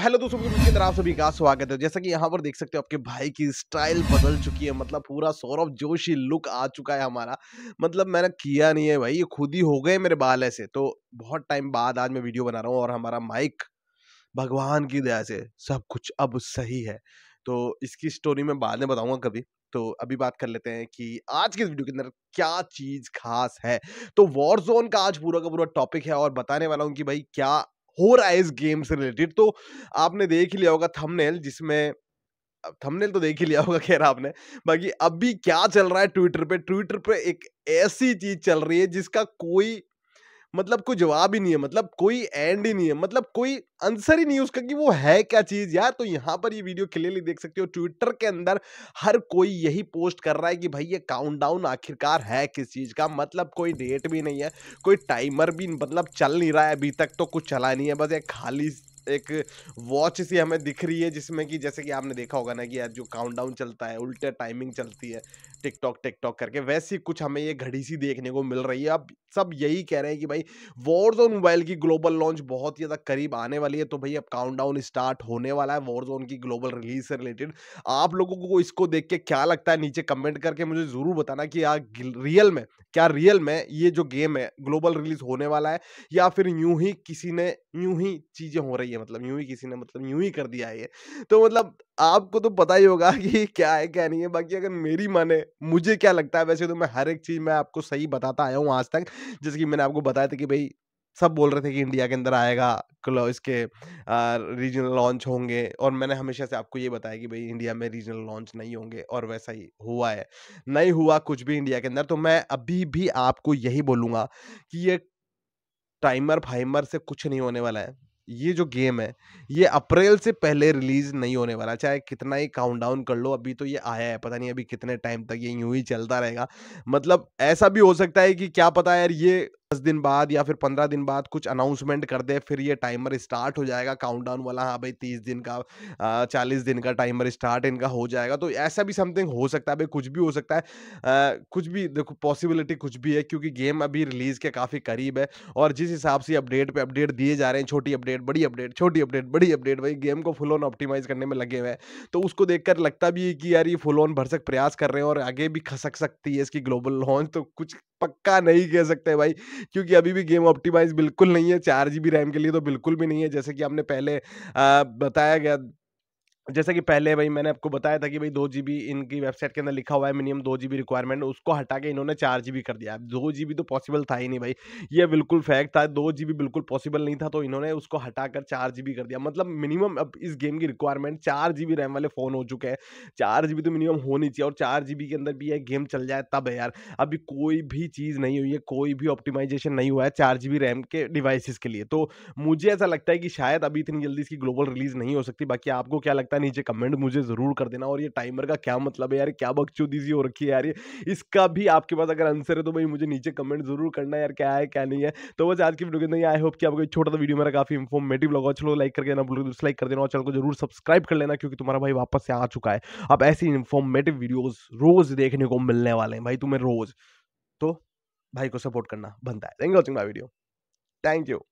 hello दोस्तों की तरफ सभी का स्वागत है जैसा कि यहाँ पर देख सकते हो आपके भाई की स्टाइल बदल चुकी है मतलब पूरा सौरभ जोशी लुक आ चुका है हमारा मतलब मैंने किया नहीं है भाई ये खुद ही हो गए मेरे बाल ऐसे तो बहुत टाइम बाद आज मैं वीडियो बना रहा हूँ और हमारा माइक भगवान की दया से सब कुछ अब सही है तो इसकी स्टोरी मैं बाद में बताऊंगा कभी तो अभी बात कर लेते हैं कि आज के वीडियो के अंदर क्या चीज खास है तो वॉर जोन का आज पूरा का पूरा टॉपिक है और बताने वाला हूँ कि भाई क्या हो रहा है इस गेम से रिलेटेड तो आपने देख ही लिया होगा थंबनेल जिसमें थंबनेल तो देख ही लिया होगा खैर आपने बाकी अभी क्या चल रहा है ट्विटर पे ट्विटर पे एक ऐसी चीज चल रही है जिसका कोई मतलब कोई जवाब ही नहीं है मतलब कोई एंड ही नहीं है मतलब कोई आंसर ही नहीं है उसका कि वो है क्या चीज़ यार तो यहाँ पर ये वीडियो क्लियरली देख सकते हो ट्विटर के अंदर हर कोई यही पोस्ट कर रहा है कि भाई ये काउंटडाउन आखिरकार है किस चीज़ का मतलब कोई डेट भी नहीं है कोई टाइमर भी मतलब चल नहीं रहा है अभी तक तो कुछ चला नहीं है बस एक खाली एक वॉच सी हमें दिख रही है जिसमें कि जैसे कि आपने देखा होगा ना कि यार जो काउंटडाउन चलता है उल्टे टाइमिंग चलती है टिकटॉक टिकटॉक करके वैसी कुछ हमें ये घड़ी सी देखने को मिल रही है अब सब यही कह रहे हैं कि भाई वॉर जोन मोबाइल की ग्लोबल लॉन्च बहुत ही ज़्यादा करीब आने वाली है तो भाई अब काउंटडाउन स्टार्ट होने वाला है वॉर जोन की ग्लोबल रिलीज से रिलेटेड आप लोगों को इसको देख के क्या लगता है नीचे कमेंट करके मुझे ज़रूर बताना कि यार रियल में क्या रियल में ये जो गेम है ग्लोबल रिलीज होने वाला है या फिर यूं ही किसी ने यूं ही चीज़ें हो रही है मतलब यूं ही किसी ने मतलब यूं ही कर दिया है ये तो मतलब आपको तो पता ही होगा कि क्या है क्या नहीं है बाकी अगर मेरी माने मुझे क्या लगता है वैसे तो मैं हर एक चीज़ मैं आपको सही बताता आया हूँ आज तक जैसे कि मैंने आपको बताया था कि भाई सब बोल रहे थे कि इंडिया के अंदर आएगा क्लो इसके रीजनल लॉन्च होंगे और मैंने हमेशा से आपको ये बताया कि भाई इंडिया में रीजनल लॉन्च नहीं होंगे और वैसा ही हुआ है नहीं हुआ कुछ भी इंडिया के अंदर तो मैं अभी भी आपको यही बोलूँगा कि ये टाइमर फाइमर से कुछ नहीं होने वाला है ये जो गेम है ये अप्रैल से पहले रिलीज नहीं होने वाला चाहे कितना ही काउंटडाउन कर लो अभी तो ये आया है पता नहीं अभी कितने टाइम तक ये यूं ही चलता रहेगा मतलब ऐसा भी हो सकता है कि क्या पता यार ये दस दिन बाद या फिर पंद्रह दिन बाद कुछ अनाउंसमेंट कर दे फिर ये टाइमर स्टार्ट हो जाएगा काउंटडाउन वाला हाँ भाई तीस दिन का चालीस दिन का टाइमर स्टार्ट इनका हो जाएगा तो ऐसा भी समथिंग हो सकता है भाई कुछ भी हो सकता है आ, कुछ भी देखो पॉसिबिलिटी कुछ भी है क्योंकि गेम अभी रिलीज के काफ़ी करीब है और जिस हिसाब से अपडेट पे अपडेट दिए जा रहे हैं छोटी अपडेट अपडेट बड़ी अपडेट छोटी अपडेट बड़ी अपडेट भाई गेम को फुल ऑन ऑप्टिमाइज करने में लगे हुए हैं तो उसको देखकर लगता भी है कि यार ये फुल ऑन भरसक प्रयास कर रहे हैं और आगे भी खसक सकती है इसकी ग्लोबल लॉन्च तो कुछ पक्का नहीं कह सकते भाई क्योंकि अभी भी गेम ऑप्टिमाइज बिल्कुल नहीं है चार जी रैम के लिए तो बिल्कुल भी नहीं है जैसे कि आपने पहले आ, बताया गया जैसा कि पहले भाई मैंने आपको बताया था कि भाई दो जी बी इनकी वेबसाइट के अंदर लिखा हुआ है मिनिमम दो जी बी रिक्वायरमेंट उसको हटा के इन्होंने चार जी बी कर दिया दो जी बी तो पॉसिबल था ही नहीं भाई ये बिल्कुल फैक्ट था दो जी बी बिल्कुल पॉसिबल नहीं था तो इन्होंने उसको हटा कर चार जी बी कर दिया मतलब मिनिमम अब इस गेम की रिक्वायरमेंट चार जी बी रैम वाले फ़ोन हो चुके हैं चार जी बी तो मिनिमम होनी चाहिए और चार जी बी के अंदर भी यह गेम चल जाए तब है यार अभी कोई भी चीज़ नहीं हुई है कोई भी ऑप्टिमाइजेशन नहीं हुआ है चार जी बी रैम के डिवाइसिस के लिए तो मुझे ऐसा लगता है कि शायद अभी इतनी जल्दी इसकी ग्लोबल रिलीज़ नहीं हो सकती बाकी आपको क्या लगता लगता है नीचे कमेंट मुझे ज़रूर कर देना और ये टाइमर का क्या मतलब है यार क्या बकचोदी सी हो रखी है यार ये इसका भी आपके पास अगर आंसर है तो भाई मुझे नीचे कमेंट ज़रूर करना यार क्या है क्या नहीं है तो बस आज की वीडियो के अंदर आई होप कि आपको छोटा सा वीडियो मेरा काफ़ी इन्फॉर्मेटिव लगा चलो लाइक करके देना बोलो डिसलाइक कर देना और चैनल को जरूर सब्सक्राइब कर लेना क्योंकि तुम्हारा भाई वापस से आ चुका है अब ऐसी इन्फॉर्मेटिव वीडियोज़ रोज़ देखने को मिलने वाले हैं भाई तुम्हें रोज़ तो भाई को सपोर्ट करना बनता है thank you watching my video thank you